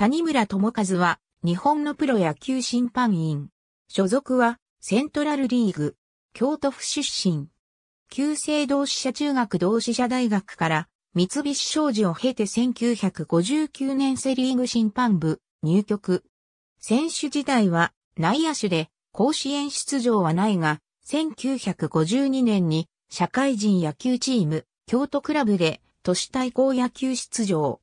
谷村智和は、日本のプロ野球審判員。所属は、セントラルリーグ。京都府出身。旧制同志社中学同志社大学から、三菱商事を経て1959年セリーグ審判部、入局。選手時代は、内野手で、甲子園出場はないが、1952年に、社会人野球チーム、京都クラブで、都市対抗野球出場。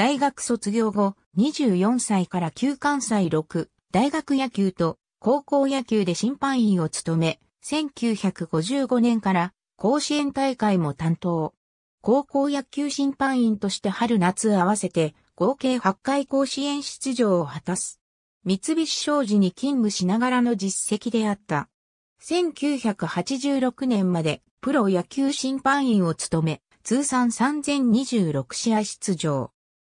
大学卒業後、24歳から旧関西6、大学野球と高校野球で審判員を務め、1955年から甲子園大会も担当。高校野球審判員として春夏合わせて合計8回甲子園出場を果たす。三菱商事に勤務しながらの実績であった。1986年までプロ野球審判員を務め、通算3026試合出場。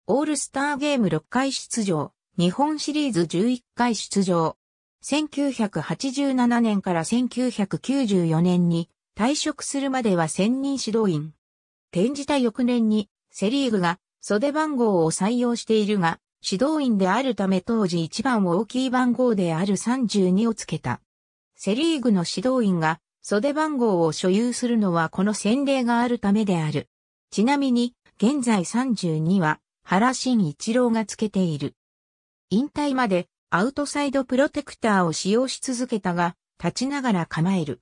オールスターゲーム6回出場、日本シリーズ11回出場。1987年から1994年に退職するまでは専任指導員。転じた翌年にセリーグが袖番号を採用しているが、指導員であるため当時一番大きい番号である32をつけた。セリーグの指導員が袖番号を所有するのはこの先例があるためである。ちなみに、現在32は原慎一郎がつけている。引退までアウトサイドプロテクターを使用し続けたが、立ちながら構える。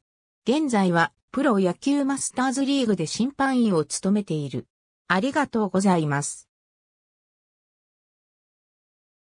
現在はプロ野球マスターズリーグで審判員を務めている。ありがとうございます。